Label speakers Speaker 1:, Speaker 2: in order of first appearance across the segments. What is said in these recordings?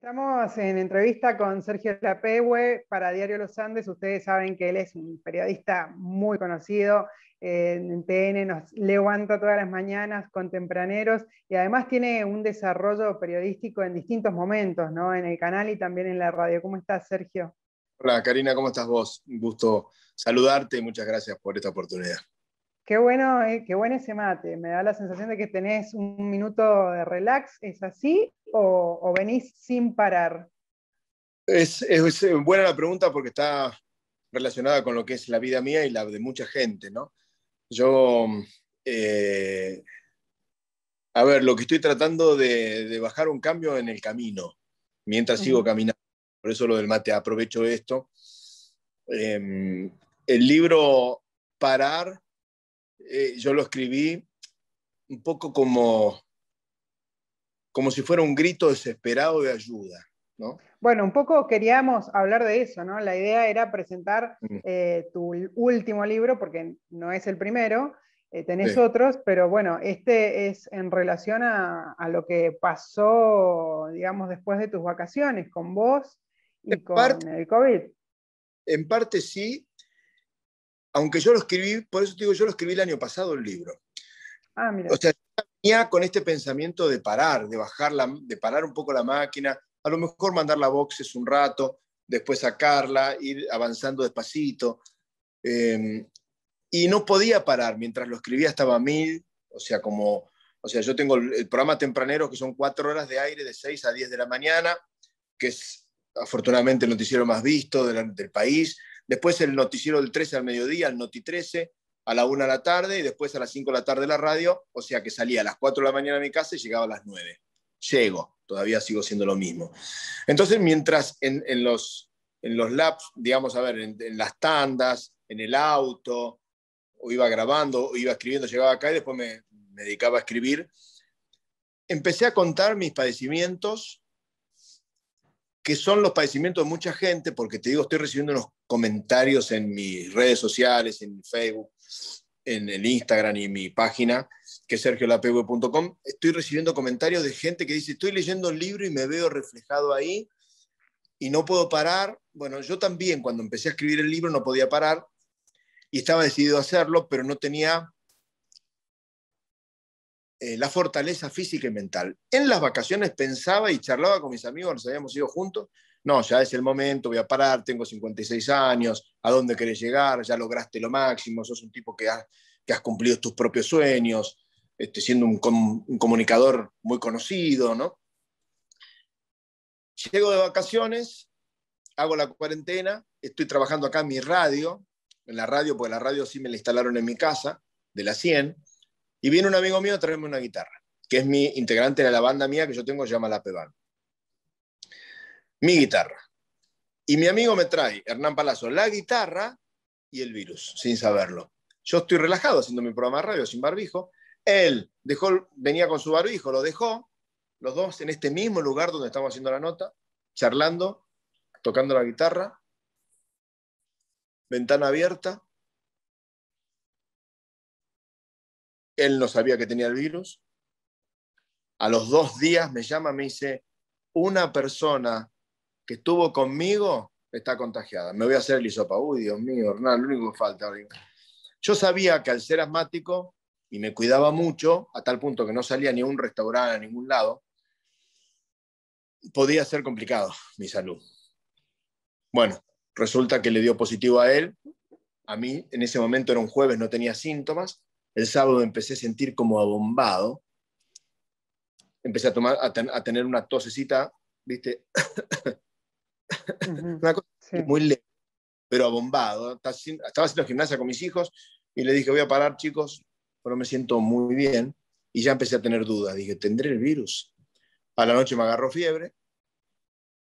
Speaker 1: Estamos en entrevista con Sergio Lapehue para Diario Los Andes. Ustedes saben que él es un periodista muy conocido. Eh, en TN nos levanta todas las mañanas con tempraneros y además tiene un desarrollo periodístico en distintos momentos, ¿no? En el canal y también en la radio. ¿Cómo estás, Sergio?
Speaker 2: Hola, Karina, ¿cómo estás vos? Un gusto saludarte y muchas gracias por esta oportunidad.
Speaker 1: Qué bueno, eh, qué bueno ese mate. Me da la sensación de que tenés un minuto de relax. ¿Es así o, venís sin
Speaker 2: parar? Es, buena la pregunta porque está relacionada con lo que es la vida mía y la de mucha gente, ¿no? Yo, mm, eh, a ver, lo que estoy tratando de, bajar un cambio en el camino, mientras sigo caminando. Por eso lo del mate, aprovecho esto. Em, el libro Parar eh, yo lo escribí un poco como, como si fuera un grito desesperado de ayuda.
Speaker 1: Bueno, un poco queríamos hablar de eso, ¿no? La idea era presentar mm. eh, tu último libro, porque no es el primero, eh, tenés otros, pero bueno, este es en relación a, lo que pasó, digamos, después de tus
Speaker 2: vacaciones con vos y con el COVID. En parte sí, aunque yo lo escribí, por eso te digo, yo lo escribí el año pasado el libro. Ah, O sea, tenía con este pensamiento de parar, de bajar de parar un poco la máquina, a lo mejor mandar la boxes un rato, después sacarla, ir avanzando despacito. Em, y no podía parar, mientras lo escribía estaba a mil, o sea, como, o sea, yo tengo el, programa tempranero que son cuatro horas de aire de 6 a 10 de la mañana, que es afortunadamente el noticiero más visto del país, Después el noticiero del 13 al mediodía, el Noti 13, a la 1 de la tarde y después a las 5 de la tarde la radio, o sea que salía a las 4 de la mañana a mi casa y llegaba a las 9. Llego, todavía sigo siendo lo mismo. Entonces, mientras en, los, en los labs, digamos, a ver, en, las tandas, en el auto, o iba grabando, o iba escribiendo, llegaba acá y después me dedicaba a escribir, empecé a contar mis padecimientos que son los padecimientos de mucha gente, porque te digo, estoy recibiendo unos comentarios en mis redes sociales, en Facebook, en el Instagram y en mi página, que es sergiolapv.com, estoy recibiendo comentarios de gente que dice, estoy leyendo el libro y me veo reflejado ahí y no puedo parar. Bueno, yo también cuando empecé a escribir el libro no podía parar y estaba decidido a hacerlo, pero no tenía eh, la fortaleza física y mental. En las vacaciones pensaba y charlaba con mis amigos, nos habíamos ido juntos. No, ya es el momento, voy a parar, tengo 56 años, ¿a dónde querés llegar? Ya lograste lo máximo, sos un tipo que has, que has cumplido tus propios sueños, este, siendo un, comunicador muy conocido, ¿no? Llego de vacaciones, hago la cuarentena, estoy trabajando acá en mi radio, en la radio, porque la radio sí me la instalaron en mi casa, de la 100, y viene un amigo mío a traerme una guitarra, que es mi integrante de la banda mía que yo tengo, se llama La Peban. Mi guitarra. Y mi amigo me trae, Hernán Palazzo, la guitarra y el virus, sin saberlo. Yo estoy relajado haciendo mi programa de radio sin barbijo. Él dejó, venía con su barbijo, lo dejó, los dos en este mismo lugar donde estamos haciendo la nota, charlando, tocando la guitarra, ventana abierta, Él no sabía que tenía el virus. A los dos días me llama, me dice, una persona que estuvo conmigo está contagiada. Me voy a hacer el isopa. Uy, Dios mío, Hernán, lo único que falta. Yo sabía que al ser asmático y me cuidaba mucho, a tal punto que no salía ni a un restaurante, a ningún lado, podía ser complicado mi salud. Bueno, resulta que le dio positivo a él. A mí en ese momento era un jueves, no tenía síntomas. El sábado empecé a sentir como abombado. Empecé a, tomar, a, tener una tosecita, ¿viste? una cosa muy leve, pero abombado. Estaba haciendo gimnasia con mis hijos y le dije, voy a parar, chicos, pero me siento muy bien. Y ya empecé a tener dudas. Dije, ¿tendré el virus? A la noche me agarró fiebre,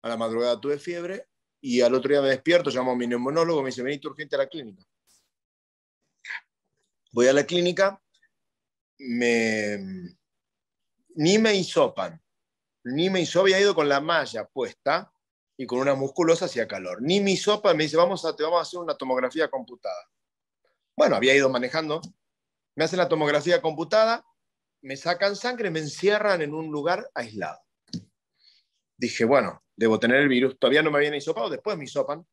Speaker 2: a la madrugada tuve fiebre y al otro día me despierto, llamo a mi neumonólogo, me dice, vení urgente a la clínica voy a la clínica, me, ni me hisopan, ni me hizo, había ido con la malla puesta y con una musculosa hacía calor. Ni me hisopan, me dice, vamos a, te vamos a hacer una tomografía computada. Bueno, había ido manejando, me hacen la tomografía computada, me sacan sangre, me encierran en un lugar aislado. Dije, bueno, debo tener el virus, todavía no me habían hisopado, después me hisopan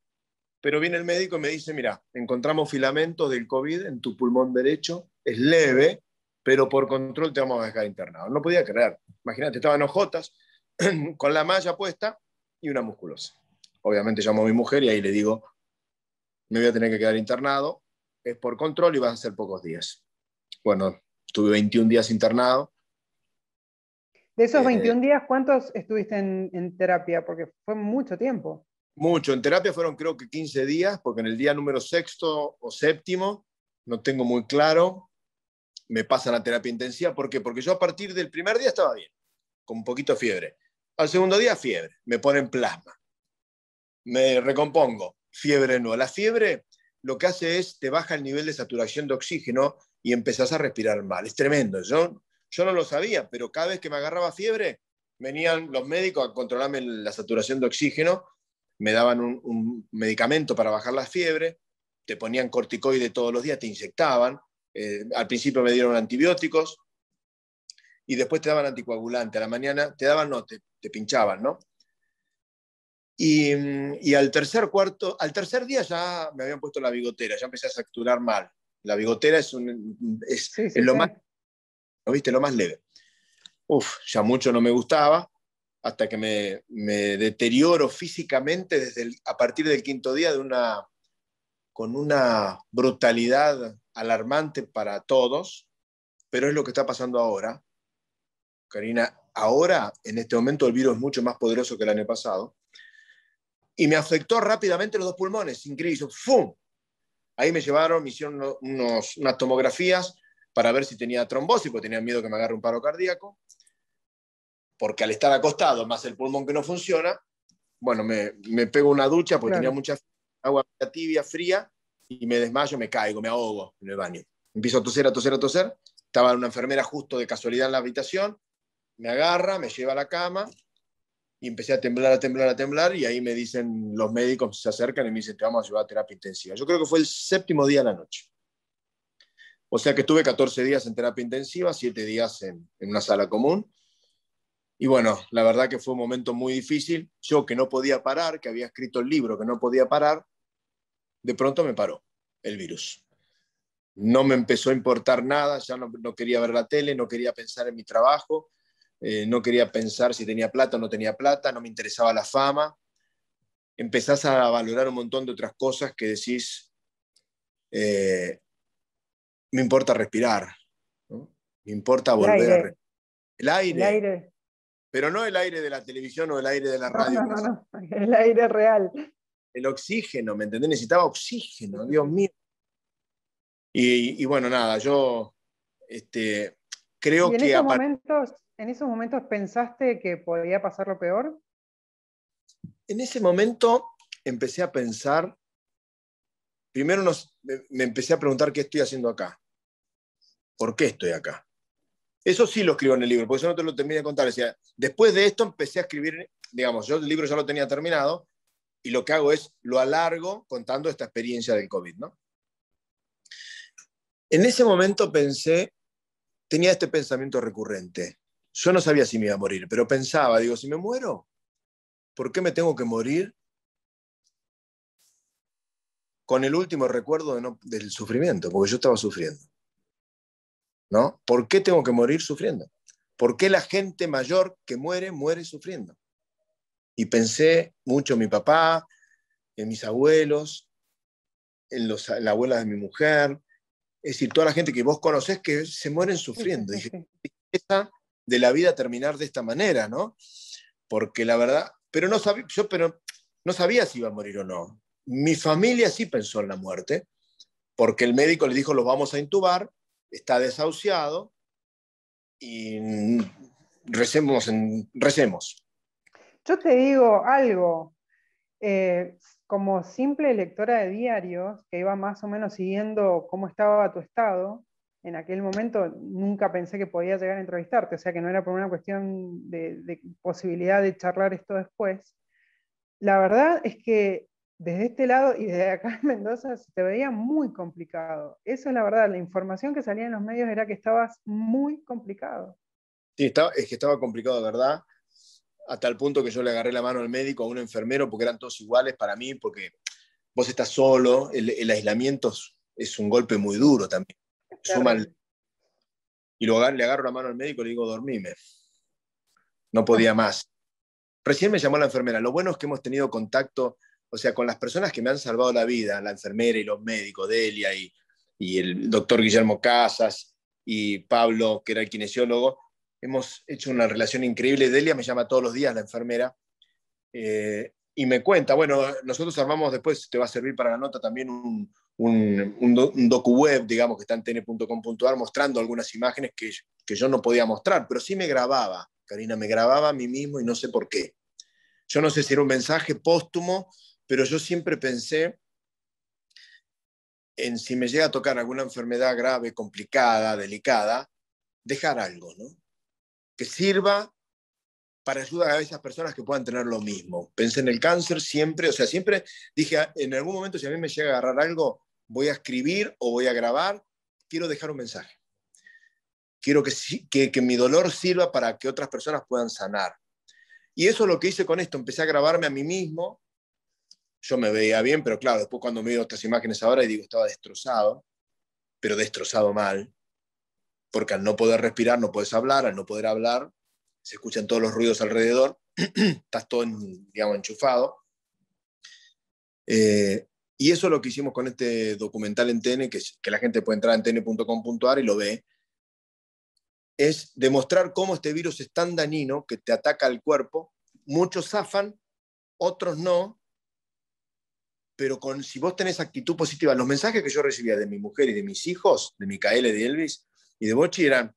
Speaker 2: pero viene el médico y me dice, mira, encontramos filamentos del COVID en tu pulmón derecho, es leve, pero por control te vamos a dejar internado. No podía creer. Imagínate, estaban ojotas, con la malla puesta y una musculosa. Obviamente llamo a mi mujer y ahí le digo, me voy a tener que quedar internado, es por control y van a ser pocos días. Bueno, estuve 21 días internado.
Speaker 1: De esos 21 eh, días, ¿cuántos estuviste en, terapia? Porque fue mucho tiempo.
Speaker 2: Mucho. En terapia fueron creo que 15 días, porque en el día número sexto o séptimo, no tengo muy claro, me pasa la terapia intensiva. ¿Por qué? Porque yo a partir del primer día estaba bien, con un poquito fiebre. Al segundo día, fiebre. Me ponen plasma. Me recompongo. Fiebre no. La fiebre lo que hace es te baja el nivel de saturación de oxígeno y empezás a respirar mal. Es tremendo. Yo, yo no lo sabía, pero cada vez que me agarraba fiebre, venían los médicos a controlarme la saturación de oxígeno me daban un, medicamento para bajar la fiebre, te ponían corticoide todos los días, te inyectaban, eh, al principio me dieron antibióticos y después te daban anticoagulante, a la mañana te daban, no, te, pinchaban, ¿no? Y, al tercer cuarto, al tercer día ya me habían puesto la bigotera, ya empecé a saturar mal. La bigotera es, un, es, lo más, ¿no viste? Lo más leve. Uf, ya mucho no me gustaba hasta que me, deterioro físicamente desde a partir del quinto día con una brutalidad alarmante para todos, pero es lo que está pasando ahora. Karina, ahora, en este momento, el virus es mucho más poderoso que el año pasado. Y me afectó rápidamente los dos pulmones, crisis ¡Fum! Ahí me llevaron, me hicieron unas tomografías para ver si tenía trombosis, porque tenía miedo que me agarre un paro cardíaco porque al estar acostado, más el pulmón que no funciona, bueno, me, me pego una ducha porque tenía mucha agua tibia, fría, y me desmayo, me caigo, me ahogo en el baño. Empiezo a toser, a toser, a toser. Estaba una enfermera justo de casualidad en la habitación, me agarra, me lleva a la cama y empecé a temblar, a temblar, a temblar y ahí me dicen, los médicos se acercan y me dicen, te vamos a llevar a terapia intensiva. Yo creo que fue el séptimo día de la noche. O sea que estuve 14 días en terapia intensiva, 7 días en una sala común y bueno, la verdad que fue un momento muy difícil. Yo que no podía parar, que había escrito el libro, que no podía parar, de pronto me paró el virus. No me empezó a importar nada, ya no, quería ver la tele, no quería pensar en mi trabajo, eh, no quería pensar si tenía plata o no tenía plata, no me interesaba la fama. Empezás a valorar un montón de otras cosas que decís, eh, me importa respirar, me importa volver El aire pero no el aire de la televisión o el aire de la radio. No, no, no, el aire real. El oxígeno, ¿me entendés? Necesitaba oxígeno, Dios mío. Y, bueno, nada, yo este, creo que...
Speaker 1: ¿En esos momentos pensaste que podía pasar lo peor?
Speaker 2: En ese momento empecé a pensar, primero me empecé a preguntar qué estoy haciendo acá, por qué estoy acá. Eso sí lo escribo en el libro, porque eso no te lo terminé de contar. Decía, después de esto empecé a escribir, digamos, yo el libro ya lo tenía terminado y lo que hago es lo alargo contando esta experiencia del COVID, ¿no? En ese momento pensé, tenía este pensamiento recurrente. Yo no sabía si me iba a morir, pero pensaba, digo, si me muero, ¿por qué me tengo que morir con el último recuerdo del sufrimiento? Porque yo estaba sufriendo. ¿no? ¿Por qué tengo que morir sufriendo? ¿Por qué la gente mayor que muere, muere sufriendo? Y pensé mucho en mi papá, en mis abuelos, en, los, la abuela de mi mujer, es decir, toda la gente que vos conocés que se mueren sufriendo. Y dije, de la vida terminar de esta manera, ¿no? Porque la verdad, pero no sabía, yo pero no sabía si iba a morir o no. Mi familia sí pensó en la muerte, porque el médico le dijo, los vamos a intubar, está desahuciado y recemos. En, recemos.
Speaker 1: Yo te digo algo, eh, como simple lectora de diarios, que iba más o menos siguiendo cómo estaba tu estado, en aquel momento nunca pensé que podía llegar a entrevistarte, o sea que no era por una cuestión de, de posibilidad de charlar esto después. La verdad es que desde este lado y desde acá en Mendoza se te veía muy complicado. Eso es la verdad, la información que salía en los medios era que estabas muy complicado.
Speaker 2: Sí, es que estaba complicado, ¿verdad? A tal punto que yo le agarré la mano al médico, a un enfermero, porque eran todos iguales para mí, porque vos estás solo, el, aislamiento es un golpe muy duro también. y luego le agarro la mano al médico y le digo, dormime. No podía más. Recién me llamó la enfermera. Lo bueno es que hemos tenido contacto o sea, con las personas que me han salvado la vida, la enfermera y los médicos, Delia y, el doctor Guillermo Casas y Pablo, que era el kinesiólogo, hemos hecho una relación increíble. Delia me llama todos los días, la enfermera, eh, y me cuenta, bueno, nosotros armamos después, te va a servir para la nota también un, un, docu web, digamos, que está en tn.com.ar, mostrando algunas imágenes que, que yo no podía mostrar, pero sí me grababa, Karina, me grababa a mí mismo y no sé por qué. Yo no sé si era un mensaje póstumo pero yo siempre pensé en si me llega a tocar alguna enfermedad grave, complicada, delicada, dejar algo, ¿no? Que sirva para ayudar a esas personas que puedan tener lo mismo. Pensé en el cáncer siempre, o sea, siempre dije, ah, en algún momento si a mí me llega a agarrar algo, voy a escribir o voy a grabar, quiero dejar un mensaje. Quiero que, que, que mi dolor sirva para que otras personas puedan sanar. Y eso es lo que hice con esto, empecé a grabarme a mí mismo, yo me veía bien, pero claro, después cuando miro estas imágenes ahora y digo, estaba destrozado, pero destrozado mal, porque al no poder respirar, no puedes hablar, al no poder hablar, se escuchan todos los ruidos alrededor, estás todo, digamos, enchufado. Eh, y eso es lo que hicimos con este documental en TN, que, que la gente puede entrar en tn.com.ar y lo ve, es demostrar cómo este virus es tan dañino que te ataca al cuerpo, muchos zafan, otros no, pero con, si vos tenés actitud positiva, los mensajes que yo recibía de mi mujer y de mis hijos, de Micaela y de Elvis y de Bochi eran,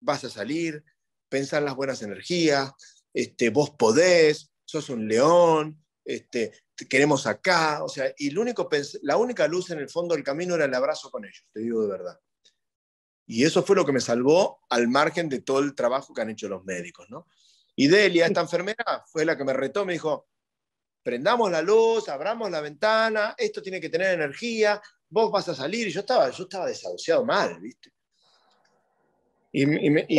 Speaker 2: vas a salir, pensar las buenas energías, este, vos podés, sos un león, este, queremos acá, o sea, y el único, la única luz en el fondo del camino era el abrazo con ellos, te digo de verdad. Y eso fue lo que me salvó al margen de todo el trabajo que han hecho los médicos, ¿no? Y Delia, esta enfermera, fue la que me retó, me dijo, prendamos la luz, abramos la ventana, esto tiene que tener energía, vos vas a salir. Y yo estaba, yo estaba desahuciado mal, ¿viste? Y,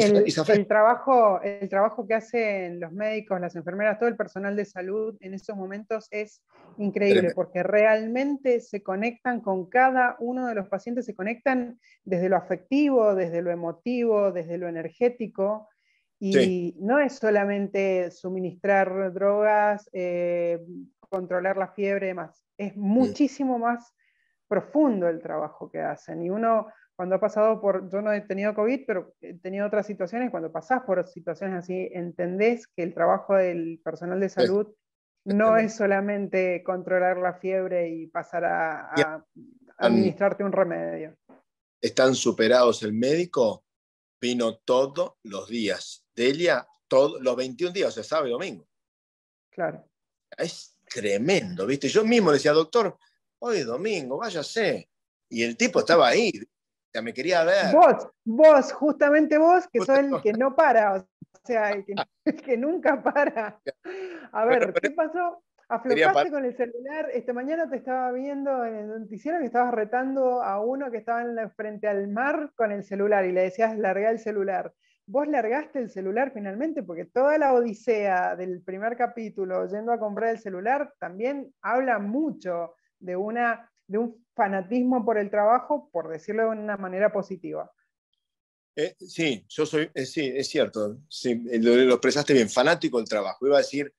Speaker 1: el, trabajo, el trabajo que hacen los médicos, las enfermeras, todo el personal de salud en esos momentos es increíble porque realmente se conectan con cada uno de los pacientes, se conectan desde lo afectivo, desde lo emotivo, desde lo energético. Y no es solamente suministrar drogas, eh, controlar la fiebre y Es muchísimo más profundo el trabajo que hacen. Y uno, cuando ha pasado por, yo no he tenido COVID, pero he tenido otras situaciones, cuando pasás por situaciones así, entendés que el trabajo del personal de salud no es solamente controlar la fiebre y pasar a, a administrarte un remedio.
Speaker 2: Están superados el médico, vino todos los días Delia todos los 21 días, o sea, sábado domingo. Claro. Es tremendo, ¿viste? Yo mismo decía, doctor, hoy es domingo, váyase. Y el tipo estaba ahí, ya me quería ver. Vos,
Speaker 1: vos, justamente vos, que sos el que no para, o sea, el que, nunca para. A ver, ¿qué pasó? Aflojaste con el celular. Esta mañana te estaba viendo en el noticiero que estabas retando a uno que estaba en frente al mar con el celular y le decías larga el celular vos largaste el celular finalmente, porque toda la odisea del primer capítulo yendo a comprar el celular también habla mucho de, una, de un fanatismo por el trabajo, por decirlo de una manera positiva.
Speaker 2: Eh, sí, yo soy, eh, sí, es cierto, lo, lo, expresaste bien, fanático del trabajo. Iba a decir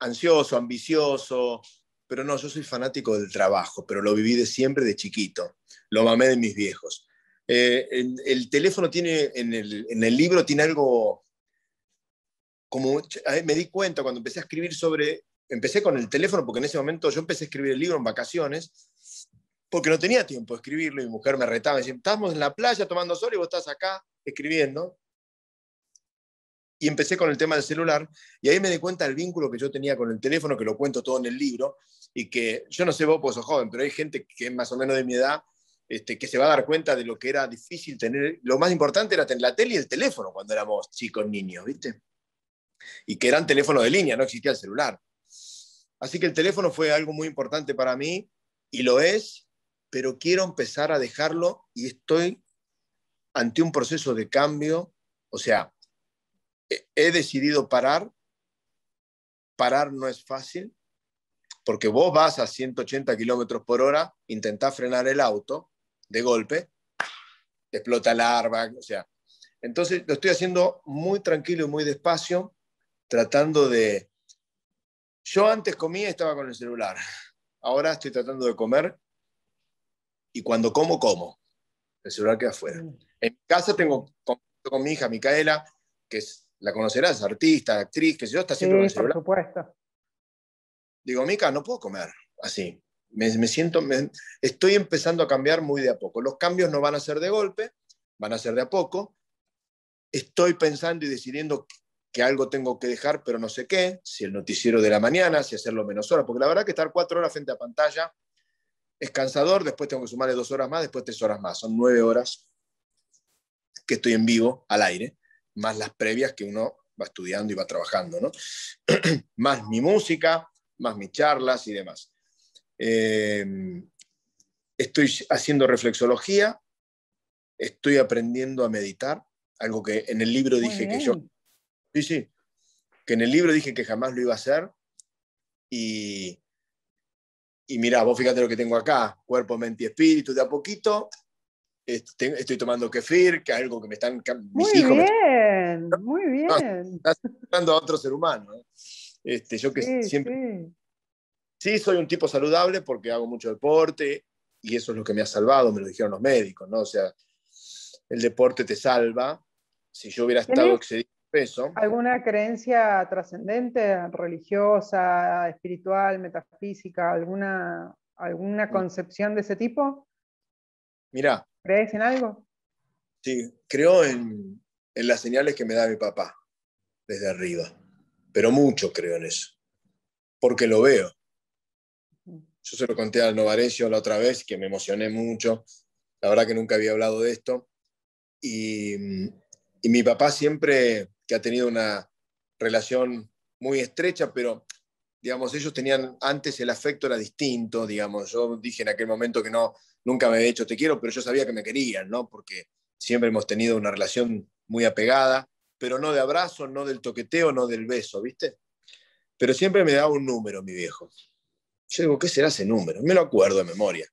Speaker 2: ansioso, ambicioso, pero no, yo soy fanático del trabajo, pero lo viví de siempre de chiquito, lo mamé de mis viejos. Eh, el, teléfono tiene, en el, libro tiene algo, como me di cuenta cuando empecé a escribir sobre, empecé con el teléfono, porque en ese momento yo empecé a escribir el libro en vacaciones, porque no tenía tiempo de escribirlo y mi mujer me retaba, me decía, estamos en la playa tomando sol y vos estás acá escribiendo. Y empecé con el tema del celular y ahí me di cuenta del vínculo que yo tenía con el teléfono, que lo cuento todo en el libro, y que yo no sé vos, pues sos joven, pero hay gente que es más o menos de mi edad este, que se va a dar cuenta de lo que era difícil tener. Lo más importante era tener la tele y el teléfono cuando éramos chicos, niños, ¿viste? Y que eran teléfonos de línea, no existía el celular. Así que el teléfono fue algo muy importante para mí y lo es, pero quiero empezar a dejarlo y estoy ante un proceso de cambio. O sea, he decidido parar. Parar no es fácil, porque vos vas a 180 kilómetros por hora, intentás frenar el auto de golpe, explota la airbag, o sea. Entonces lo estoy haciendo muy tranquilo y muy despacio, tratando de... Yo antes comía y estaba con el celular. Ahora estoy tratando de comer y cuando como, como. El celular queda afuera. Mm. En casa tengo con mi hija Micaela, que es, la conocerás, artista, actriz, que yo, está siempre con el celular. Digo, Mica, no puedo comer así me, siento, estoy empezando a cambiar muy de a poco. Los cambios no van a ser de golpe, van a ser de a poco. Estoy pensando y decidiendo que algo tengo que dejar, pero no sé qué, si el noticiero de la mañana, si hacerlo menos horas, porque la verdad que estar cuatro horas frente a pantalla es cansador, después tengo que sumarle dos horas más, después tres horas más, son nueve horas que estoy en vivo, al aire, más las previas que uno va estudiando y va trabajando, ¿no? más mi música, más mis charlas y demás. Em, estoy haciendo reflexología, estoy aprendiendo a meditar, algo que en el libro dije que yo... Sí, sí, que en el libro dije que jamás lo iba a hacer. Y, y mira vos fíjate lo que tengo acá, cuerpo, mente y espíritu, de a poquito. Este, estoy, tomando kefir, que es algo que me están... muy
Speaker 1: bien, muy bien.
Speaker 2: a otro ser humano. Este, yo que siempre... Sí, soy un tipo saludable porque hago mucho deporte y eso es lo que me ha salvado, me lo dijeron los médicos, ¿no? O sea, el deporte te salva. Si yo hubiera estado excediendo peso.
Speaker 1: ¿Alguna creencia trascendente, religiosa, espiritual, metafísica, alguna, alguna concepción de ese tipo?
Speaker 2: Mira. ¿Crees en algo? Sí, creo en, en las señales que me da mi papá desde arriba, pero mucho creo en eso, porque lo veo. Yo se lo conté al Novarecio la otra vez, que me emocioné mucho. La verdad que nunca había hablado de esto. Y, mi papá siempre, que ha tenido una relación muy estrecha, pero digamos, ellos tenían antes el afecto era distinto, digamos. Yo dije en aquel momento que no, nunca me había hecho te quiero, pero yo sabía que me querían, ¿no? Porque siempre hemos tenido una relación muy apegada, pero no de abrazo, no del toqueteo, no del beso, ¿viste? Pero siempre me daba un número, mi viejo. Yo digo, ¿qué será ese número? Me lo acuerdo de memoria.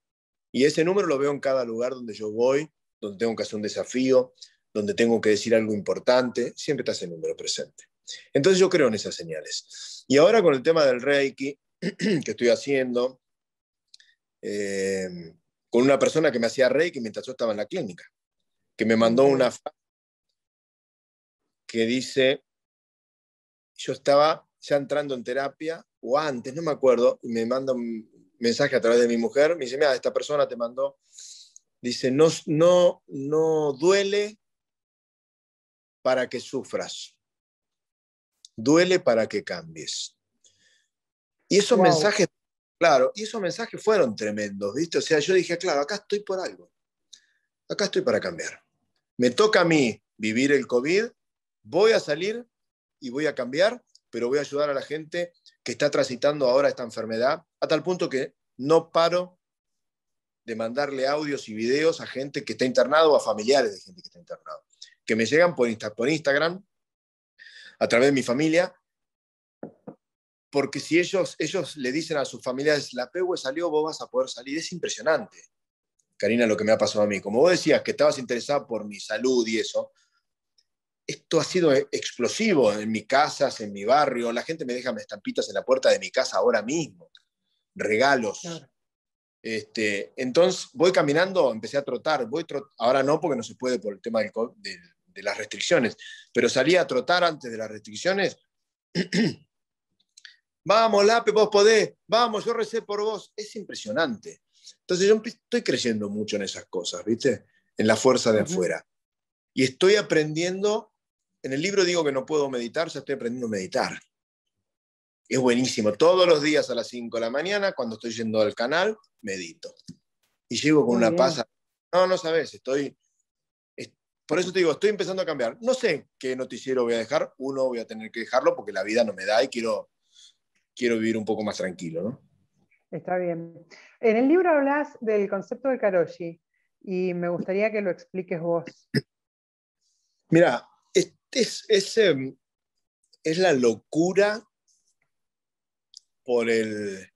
Speaker 2: Y ese número lo veo en cada lugar donde yo voy, donde tengo que hacer un desafío, donde tengo que decir algo importante. Siempre está ese número presente. Entonces yo creo en esas señales. Y ahora con el tema del Reiki que estoy haciendo, em, con una persona que me hacía Reiki mientras yo estaba en la clínica, que me mandó una que dice, yo estaba ya entrando en terapia o antes, no me acuerdo, me manda un mensaje a través de mi mujer, me dice, mira, esta persona te mandó, dice, no, no, no duele para que sufras, duele para que cambies. Y esos mensajes, claro, y esos mensajes fueron tremendos, ¿viste? O sea, yo dije, claro, acá estoy por algo, acá estoy para cambiar. Me toca a mí vivir el COVID, voy a salir y voy a cambiar pero voy a ayudar a la gente que está transitando ahora esta enfermedad, a tal punto que no paro de mandarle audios y videos a gente que está internado o a familiares de gente que está internado, que me llegan por, Instagram, a través de mi familia, porque si ellos, ellos le dicen a sus familiares, la PW salió, vos vas a poder salir, es impresionante. Karina, lo que me ha pasado a mí. Como vos decías que estabas interesada por mi salud y eso, esto ha sido eh, explosivo en mi casa, en mi barrio. La gente me deja estampitas en la puerta de mi casa ahora mismo. Regalos. Este, entonces voy caminando, empecé a trotar. Voy ahora no porque no se puede por el tema de las restricciones, pero salí a trotar antes de las restricciones. vamos, Lape, vos podés. Vamos, yo recé por vos. Es impresionante. Entonces yo estoy creciendo mucho en esas cosas, ¿viste? En la fuerza de afuera. Y estoy aprendiendo en el libro digo que no puedo meditar, ya estoy aprendiendo a meditar. Es buenísimo. Todos los días a las 5 de la mañana, cuando estoy yendo al canal, medito. Y llego con una pasa. No, no sabes, estoy. por eso te digo, estoy empezando a cambiar. No sé qué noticiero voy a dejar. Uno voy a tener que dejarlo porque la vida no me da y quiero, quiero vivir un poco más tranquilo,
Speaker 1: Está bien. En el libro hablas del concepto de Karoshi y me gustaría que lo expliques vos.
Speaker 2: Mira, Em, es, la locura por el,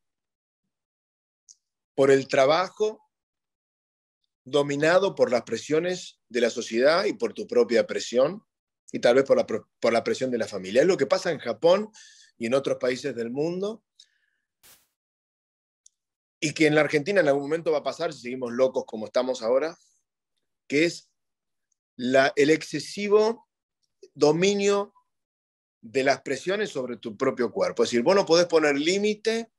Speaker 2: por el trabajo dominado por las presiones de la sociedad y por tu propia presión y tal vez por la, presión de la familia. Es lo que pasa en Japón y en otros países del mundo y que en la Argentina en algún momento va a pasar, si seguimos locos como estamos ahora, que es la, el excesivo dominio de las presiones sobre tu propio cuerpo. Es decir, vos no podés poner límite,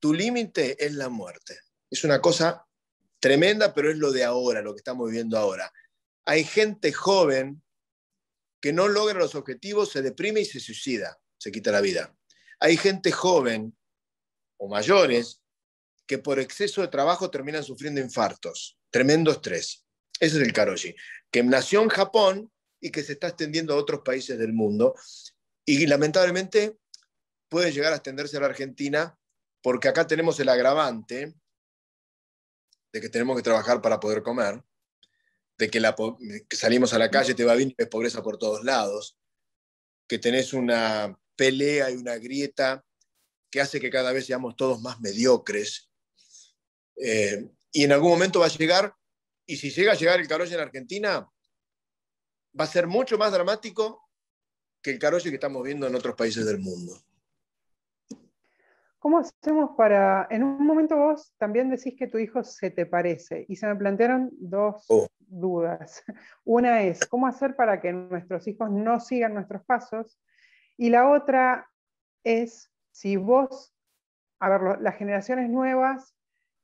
Speaker 2: tu límite es la muerte. Es una cosa tremenda, pero es lo de ahora, lo que estamos viviendo ahora. Hay gente joven que no logra los objetivos, se deprime y se suicida, se quita la vida. Hay gente joven o mayores que por exceso de trabajo terminan sufriendo infartos, tremendo estrés. Ese es el karoshi, que nació en Japón, y que se está extendiendo a otros países del mundo. Y lamentablemente puede llegar a extenderse a la Argentina porque acá tenemos el agravante de que tenemos que trabajar para poder comer, de que, la salimos a la calle, te va a venir pobreza por todos lados, que tenés una pelea y una grieta que hace que cada vez seamos todos más mediocres. Eh, y en algún momento va a llegar, y si llega a llegar el calor en Argentina, va a ser mucho más dramático que el carollo que estamos viendo en otros países del mundo.
Speaker 1: ¿Cómo hacemos para.? En un momento vos también decís que tu hijo se te parece y se me plantearon dos oh. dudas. Una es, ¿cómo hacer para que nuestros hijos no sigan nuestros pasos? Y la otra es, si vos, a ver, las generaciones nuevas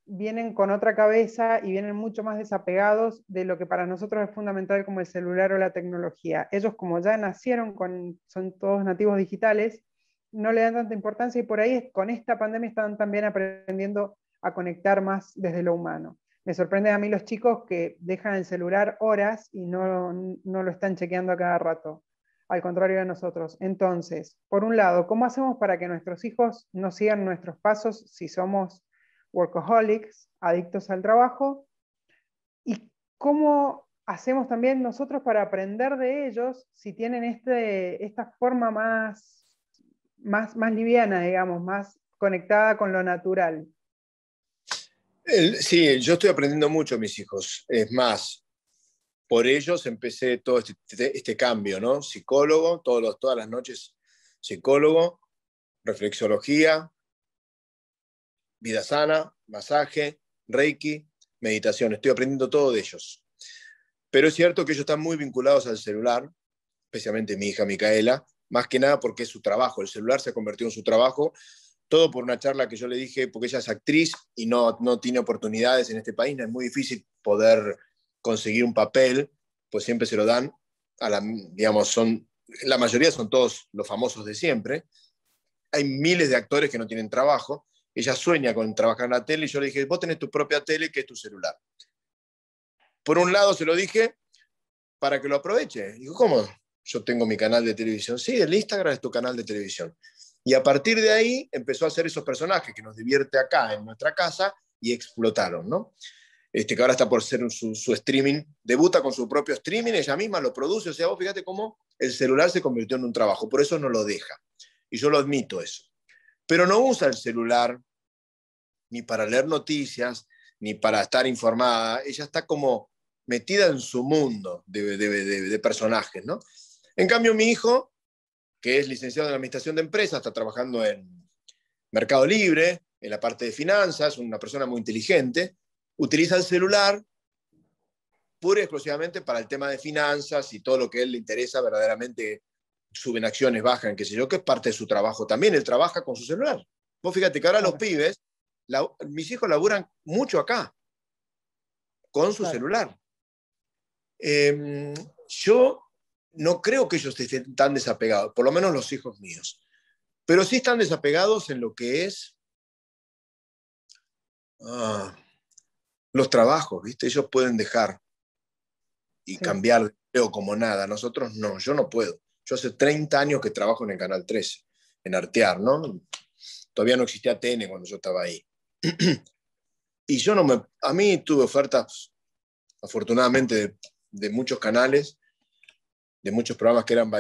Speaker 1: vienen con otra cabeza y vienen mucho más desapegados de lo que para nosotros es fundamental como el celular o la tecnología. Ellos como ya nacieron con, son todos nativos digitales, no le dan tanta importancia y por ahí con esta pandemia están también aprendiendo a conectar más desde lo humano. Me sorprende a mí los chicos que dejan el celular horas y no, no lo están chequeando a cada rato, al contrario de nosotros. Entonces, por un lado, ¿cómo hacemos para que nuestros hijos no sigan nuestros pasos si somos workaholics, adictos al trabajo, y cómo hacemos también nosotros para aprender de ellos si tienen este, esta forma más, más, más liviana, digamos, más conectada con lo natural.
Speaker 2: sí, yo estoy aprendiendo mucho, mis hijos. Es más, por ellos empecé todo este, este, este cambio, ¿no? Psicólogo, todas las noches psicólogo, reflexología, vida sana, masaje, reiki, meditación. Estoy aprendiendo todo de ellos. Pero es cierto que ellos están muy vinculados al celular, especialmente mi hija Micaela, más que nada porque es su trabajo. El celular se ha convertido en su trabajo. Todo por una charla que yo le dije, porque ella es actriz y no, no tiene oportunidades en este país, no es muy difícil poder conseguir un papel, pues siempre se lo dan a digamos, son, la mayoría son todos los famosos de siempre. Hay miles de actores que no tienen trabajo. Ella sueña con trabajar en la tele y yo le dije, vos tenés tu propia tele que es tu celular. Por un lado se lo dije para que lo aproveche. Dijo, ¿cómo? Yo tengo mi canal de televisión. Sí, el Instagram es tu canal de televisión. Y a partir de ahí empezó a hacer esos personajes que nos divierte acá en nuestra casa y explotaron, ¿no? Este, que ahora está por ser su, su, streaming, debuta con su propio streaming, ella misma lo produce, o sea, vos fíjate cómo el celular se convirtió en un trabajo, por eso no lo deja. Y yo lo admito eso pero no usa el celular ni para leer noticias, ni para estar informada. Ella está como metida en su mundo de, personajes, ¿no? En cambio, mi hijo, que es licenciado en Administración de Empresas, está trabajando en Mercado Libre, en la parte de finanzas, una persona muy inteligente, utiliza el celular pura y exclusivamente para el tema de finanzas y todo lo que a él le interesa verdaderamente suben acciones, bajan, qué sé yo, que es parte de su trabajo también. Él trabaja con su celular. Vos fíjate que ahora los pibes, mis hijos laburan mucho acá, con su celular. Em, yo no creo que ellos estén tan desapegados, por lo menos los hijos míos, pero sí están desapegados en lo que es ah, los trabajos, ¿viste? Ellos pueden dejar y cambiar de como nada, nosotros no, yo no puedo. Yo hace 30 años que trabajo en el Canal 3, en Artear, ¿no? Todavía no existía TN cuando yo estaba ahí. y yo no me... A mí tuve ofertas, afortunadamente, de, muchos canales, de muchos programas que eran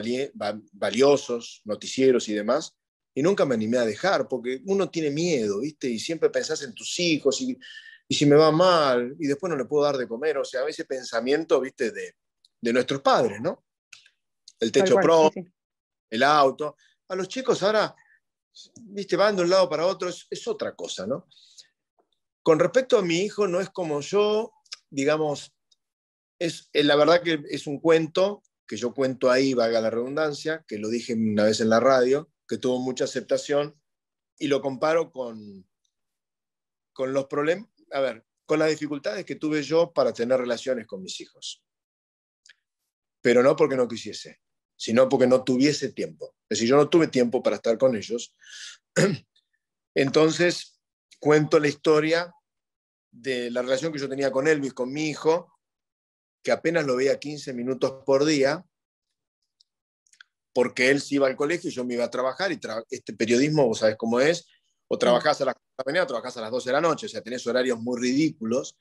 Speaker 2: valiosos, noticieros y demás, y nunca me animé a dejar, porque uno tiene miedo, ¿viste? Y siempre pensás en tus hijos, y, si me va mal, y después no le puedo dar de comer, o sea, ese pensamiento, ¿viste? De, de nuestros padres, ¿no? el techo pro, el auto. A los chicos ahora, viste, van de un lado para otro, es, otra cosa, ¿no? Con respecto a mi hijo, no es como yo, digamos, es, eh, la verdad que es un cuento que yo cuento ahí, vaga la redundancia, que lo dije una vez en la radio, que tuvo mucha aceptación, y lo comparo con, con los problemas, a ver, con las dificultades que tuve yo para tener relaciones con mis hijos. Pero no porque no quisiese, sino porque no tuviese tiempo. Es decir, yo no tuve tiempo para estar con ellos. Entonces, cuento la historia de la relación que yo tenía con Elvis, con mi hijo, que apenas lo veía 15 minutos por día, porque él se iba al colegio y yo me iba a trabajar, y este periodismo, vos sabés cómo es, o trabajás a las la mañana, trabajás a las 12 de la noche, o sea, tenés horarios muy ridículos,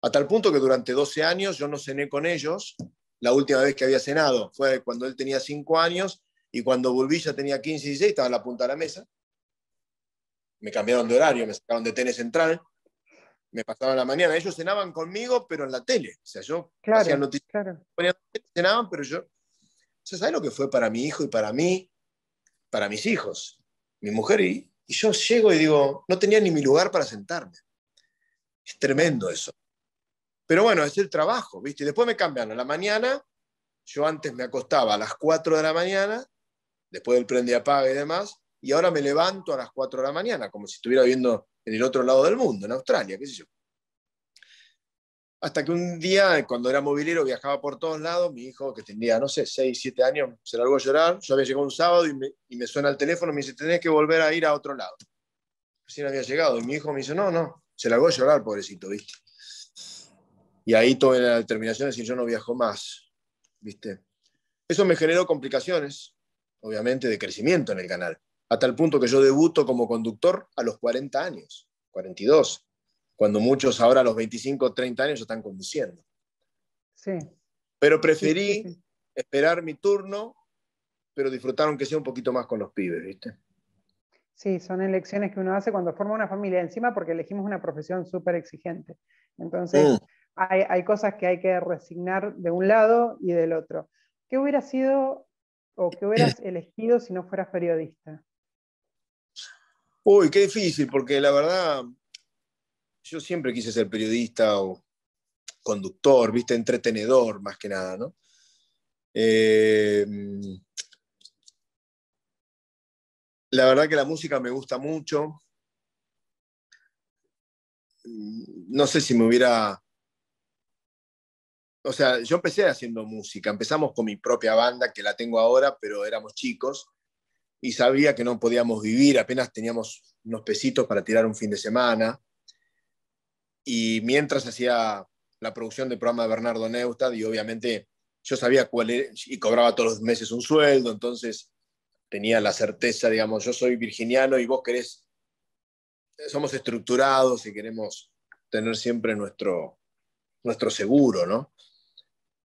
Speaker 2: a tal punto que durante 12 años yo no cené con ellos, la última vez que había cenado. Fue cuando él tenía 5 años y cuando volví ya tenía 15 y 16, estaba en la punta de la mesa. Me cambiaron de horario, me sacaron de tele central, me pasaban la mañana. Ellos cenaban conmigo, pero en la tele. O sea, yo hacía noticias, cenaban, pero yo... O sea, ¿sabes lo que fue para mi hijo y para mí? Para mis hijos, mi mujer y yo llego y digo, no tenía ni mi lugar para sentarme. Es tremendo eso. Pero bueno, es el trabajo, ¿viste? después me cambian A la mañana, yo antes me acostaba a las 4 de la mañana, después del prende y apaga y demás, y ahora me levanto a las 4 de la mañana, como si estuviera viviendo en el otro lado del mundo, en Australia, qué sé yo. Hasta que un día, cuando era movilero, viajaba por todos lados, mi hijo, que tenía, no sé, 6, 7 años, se largó a llorar, yo había llegado un sábado y me, suena el teléfono, me dice, tenés que volver a ir a otro lado. no había llegado, y mi hijo me dice, no, no, se largó a llorar, pobrecito, ¿viste? Y ahí tomé la determinación de decir, yo no viajo más, ¿viste? Eso me generó complicaciones, obviamente, de crecimiento en el canal, a tal punto que yo debuto como conductor a los 40 años, 42, cuando muchos ahora a los 25, 30 años ya están conduciendo. Sí. Pero preferí esperar mi turno, pero disfrutaron que sea un poquito más con los pibes, ¿viste?
Speaker 1: Sí, son elecciones que uno hace cuando forma una familia, encima porque elegimos una profesión súper exigente. Entonces, mm hay, cosas que hay que resignar de un lado y del otro. ¿Qué hubiera sido o qué hubieras elegido si no fueras periodista?
Speaker 2: Uy, qué difícil, porque la verdad, yo siempre quise ser periodista o conductor, viste, entretenedor más que nada, ¿no? Eh, la verdad que la música me gusta mucho. No sé si me hubiera o sea, yo empecé haciendo música, empezamos con mi propia banda, que la tengo ahora, pero éramos chicos y sabía que no podíamos vivir, apenas teníamos unos pesitos para tirar un fin de semana. Y mientras hacía la producción del programa de Bernardo Neustad, y obviamente yo sabía cuál era, y cobraba todos los meses un sueldo, entonces tenía la certeza, digamos, yo soy virginiano y vos querés, somos estructurados y queremos tener siempre nuestro, nuestro seguro, ¿no?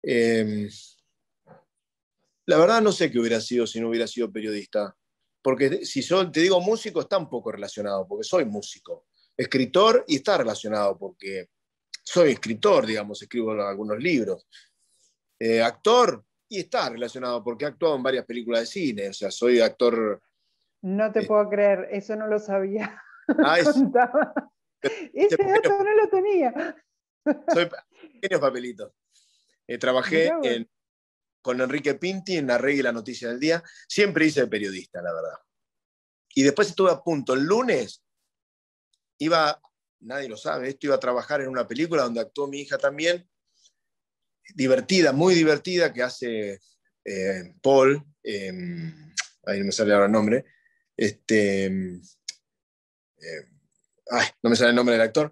Speaker 2: Em, la verdad no sé qué hubiera sido si no hubiera sido periodista, porque si yo te digo músico está un poco relacionado, porque soy músico, escritor y está relacionado, porque soy escritor, digamos, escribo algunos libros, eh, actor y está relacionado, porque he actuado en varias películas de cine, o sea, soy actor... No te eh, puedo creer,
Speaker 1: eso no lo sabía. Ah, este Ese dato no lo tenía.
Speaker 2: Soy pequeños papelitos. Eh, trabajé con Enrique Pinti en La y la Noticia del Día. Siempre hice periodista, la verdad. Y después estuve a punto. El lunes iba, nadie lo sabe, esto iba a trabajar en una película donde actuó mi hija también, divertida, muy divertida, que hace eh, Paul, eh, no me sale ahora el nombre, este, em, eh, ay, no me sale el nombre del actor,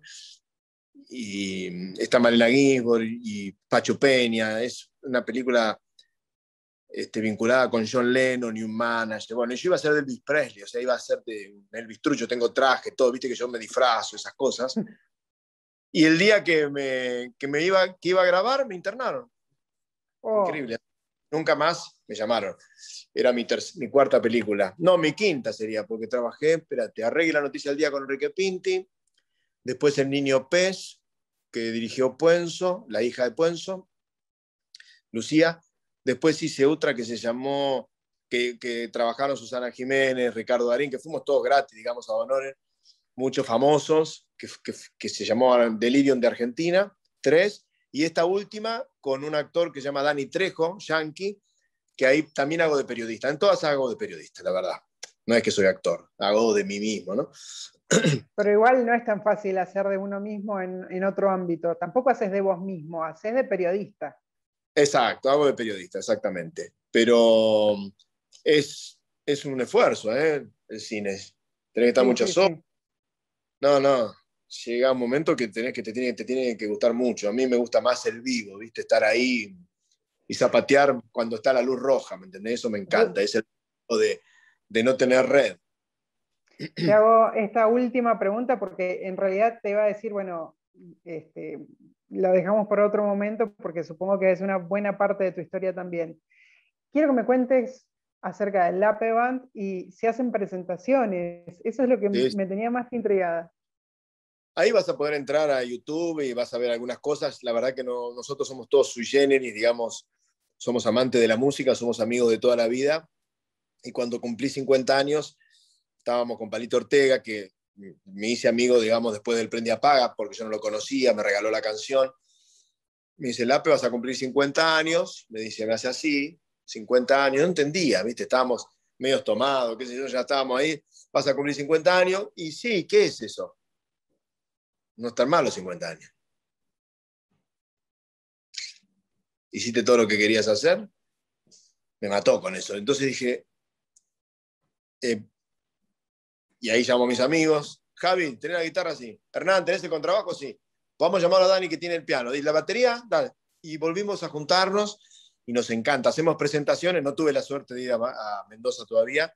Speaker 2: y está Malena Ginsburg y Pacho Peña, es una película este, vinculada con John Lennon y un manager. Bueno, yo iba a ser de Elvis Presley, o sea, iba a ser de Elvis tengo traje, todo, viste que yo me disfrazo, esas cosas. Y el día que me, que me iba, que iba a grabar, me internaron. Oh. Increíble. Nunca más me llamaron. Era mi, mi cuarta película. No, mi quinta sería, porque trabajé, espérate, Arregla la noticia del día con Enrique Pinti, después El Niño Pez, que dirigió Puenzo, la hija de Puenzo, Lucía. Después hice otra que se llamó, que, trabajaron Susana Jiménez, Ricardo Darín, que fuimos todos gratis, digamos, a honores, muchos famosos, que, que, que se llamó Delirium de Argentina, tres. Y esta última con un actor que se llama Dani Trejo, yankee, que ahí también hago de periodista. En todas hago de periodista, la verdad. No es que soy actor, hago de mí mismo, ¿no?
Speaker 1: Pero igual no es tan fácil hacer de uno mismo en, otro ámbito. Tampoco haces de vos mismo, haces de periodista.
Speaker 2: Exacto, hago de periodista, exactamente. Pero mm, es, un esfuerzo, ¿eh? El cine. Tienes que estar mucho No, no. Llega un momento que, tenés que te, tiene, te tiene que gustar mucho. A mí me gusta más el vivo, ¿viste? Estar ahí y zapatear cuando está la luz roja, ¿me entendés? Eso me encanta. Es el de, de no tener red.
Speaker 1: Te hago esta última pregunta porque en realidad te iba a decir, bueno, este, la dejamos por otro momento porque supongo que es una buena parte de tu historia también. Quiero que me cuentes acerca del Lape Band y si hacen presentaciones. Eso es lo que me tenía más intrigada.
Speaker 2: Ahí vas a poder entrar a YouTube y vas a ver algunas cosas. La verdad que nosotros somos todos sui generis, digamos, somos amantes de la música, somos amigos de toda la vida. Y cuando cumplí 50 años, estábamos con Palito Ortega, que me hice amigo, digamos, después del Prende Apaga, porque yo no lo conocía, me regaló la canción. Me dice, Lape, vas a cumplir 50 años. Me dice, gracias, hace así, 50 años. No entendía, ¿viste? Estábamos medios tomados, qué sé yo, ya estábamos ahí. Vas a cumplir 50 años. Y sí, ¿qué es eso? No están mal los 50 años. ¿Hiciste todo lo que querías hacer? Me mató con eso. Entonces dije, eh, y ahí llamo a mis amigos. Javi, ¿tenés la guitarra? Sí. Hernán, ¿tenés el contrabajo? Sí. Vamos a llamar a Dani que tiene el piano. ¿Y la batería? Dale. Y volvimos a juntarnos y nos encanta. Hacemos presentaciones. No tuve la suerte de ir a, Mendoza todavía.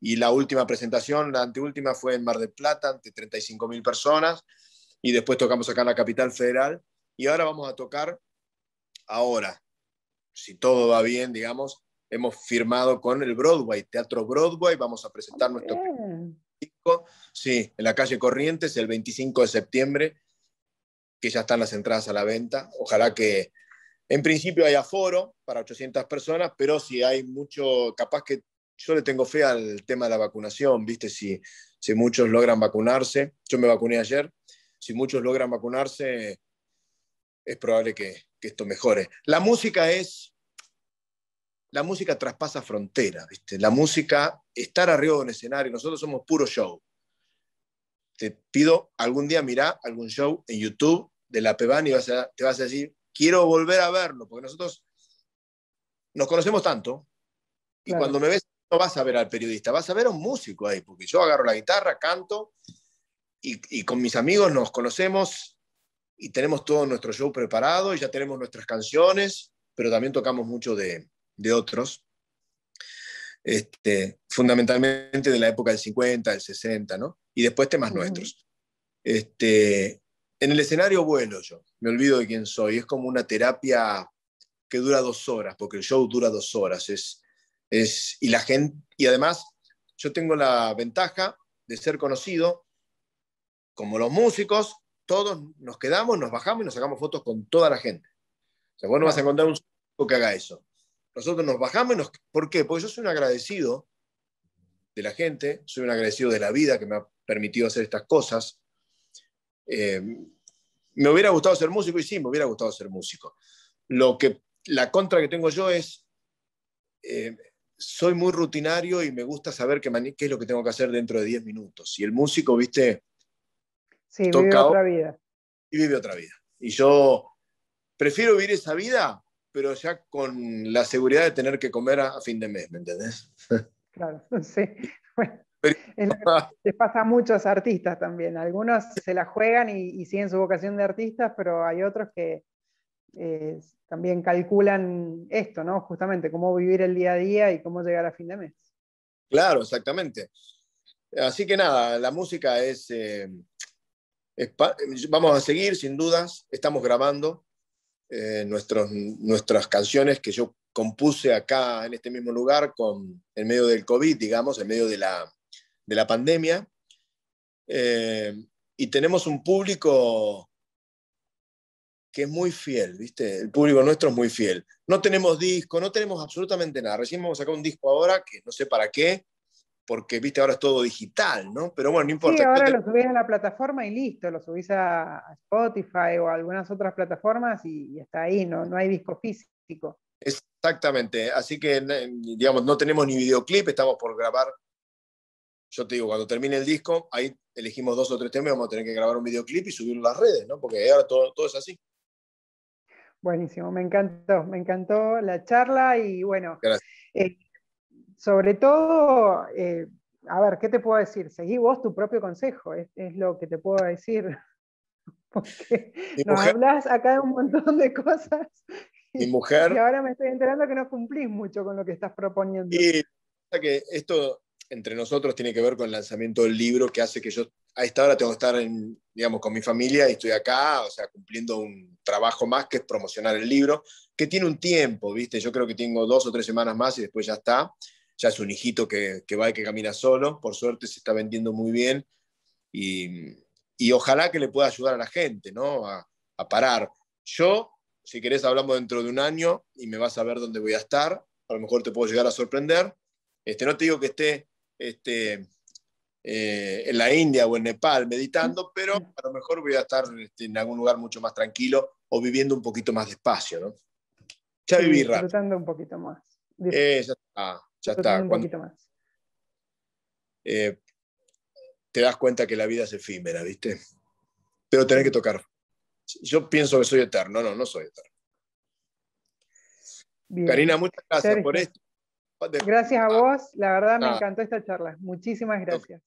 Speaker 2: Y la última presentación, la anteúltima, fue en Mar del Plata, ante 35 mil personas. Y después tocamos acá en la capital federal. Y ahora vamos a tocar, ahora, si todo va bien, digamos, hemos firmado con el Broadway, Teatro Broadway. Vamos a presentar nuestro Sí, en la calle Corrientes, el 25 de septiembre, que ya están las entradas a la venta. Ojalá que, en principio haya aforo para 800 personas, pero si hay mucho, capaz que yo le tengo fe al tema de la vacunación, ¿viste? Si, si muchos logran vacunarse, yo me vacuné ayer, si muchos logran vacunarse, es probable que, que esto mejore. La música es la música traspasa fronteras, La música, estar arriba de un escenario, nosotros somos puro show. Te pido, algún día mirá algún show en YouTube de la Peban y te vas a decir, quiero volver a verlo, porque nosotros nos conocemos tanto y cuando me ves no vas a ver al periodista, vas a ver a un músico ahí, porque yo agarro la guitarra, canto y con mis amigos nos conocemos y tenemos todo nuestro show preparado y ya tenemos nuestras canciones, pero también tocamos mucho de, de otros, este, fundamentalmente de la época del 50, del 60, ¿no? Y después temas nuestros. Este, en el escenario bueno, yo, me olvido de quién soy, es como una terapia que dura dos horas, porque el show dura dos horas, es, es, y la gente, y además yo tengo la ventaja de ser conocido como los músicos, todos nos quedamos, nos bajamos y nos sacamos fotos con toda la gente. O sea, vos no vas a encontrar un que haga eso. Nosotros nos bajamos y nos... ¿Por qué? Porque yo soy un agradecido de la gente, soy un agradecido de la vida que me ha permitido hacer estas cosas. Eh, me hubiera gustado ser músico y sí, me hubiera gustado ser músico. Lo que, la contra que tengo yo es, eh, soy muy rutinario y me gusta saber qué, es lo que tengo que hacer dentro de 10 minutos. Y el músico, viste,
Speaker 1: sí, toca vive otra vida.
Speaker 2: Y vive otra vida. Y yo prefiero vivir esa vida pero ya con la seguridad de tener que comer a, fin de mes, ¿me entendés?
Speaker 1: Claro, sí. Bueno, les pasa a muchos artistas también. Algunos se la juegan y, siguen su vocación de artistas, pero hay otros que eh, también calculan esto, ¿no? Justamente cómo vivir el día a día y cómo llegar a fin de mes.
Speaker 2: Claro, exactamente. Así que nada, la música es... Eh, es vamos a seguir, sin dudas. Estamos grabando. Eh, nuestros, nuestras canciones que yo compuse acá en este mismo lugar con, en medio del COVID, digamos, en medio de la, de la pandemia. Eh, y tenemos un público que es muy fiel, ¿viste? El público nuestro es muy fiel. No tenemos disco, no tenemos absolutamente nada. Recién vamos a sacar un disco ahora que no sé para qué, porque viste, ahora es todo digital, ¿no? Pero bueno, no importa. ahora
Speaker 1: lo subís a la plataforma y listo, lo subís a Spotify o a algunas otras plataformas y, está ahí, no, no hay disco físico.
Speaker 2: Exactamente, así que, digamos, no tenemos ni videoclip, estamos por grabar. Yo te digo, cuando termine el disco, ahí elegimos dos o tres temas vamos a tener que grabar un videoclip y subirlo a las redes, ¿no? Porque ahora todo, todo es así.
Speaker 1: Buenísimo, me encantó, me encantó la charla y bueno, Gracias. Eh, sobre todo, eh, a ver, ¿qué te puedo decir? Seguí vos tu propio consejo, es, lo que te puedo decir. Porque nos hablas acá de un montón de cosas.
Speaker 2: Y, mi mujer. Y ahora
Speaker 1: me estoy enterando que no cumplís mucho con lo que estás proponiendo.
Speaker 2: Y que esto entre nosotros tiene que ver con el lanzamiento del libro que hace que yo a esta hora tengo que estar digamos, con mi familia y estoy acá, o sea, cumpliendo un trabajo más que es promocionar el libro, que tiene un tiempo, ¿viste? Yo creo que tengo dos o tres semanas más y después ya está ya es un hijito que, que va y que camina solo, por suerte se está vendiendo muy bien y, y ojalá que le pueda ayudar a la gente, ¿no? A, a, parar. Yo, si querés, hablamos dentro de un año y me vas a ver dónde voy a estar, a lo mejor te puedo llegar a sorprender. Este, no te digo que esté este, eh, en la India o en Nepal meditando, pero a lo mejor voy a estar este, en algún lugar mucho más tranquilo o viviendo un poquito más despacio, ¿no? Ya viví Disfrutando un poquito más. Eh, está. Ya está. Un poquito más. Eh, te das cuenta que la vida es efímera, ¿viste? Pero tenés que tocar. Yo pienso que soy eterno, no, no soy eterno. Karina, muchas gracias por esto.
Speaker 1: Gracias a ah. vos, la verdad me ah. encantó esta charla. Muchísimas gracias.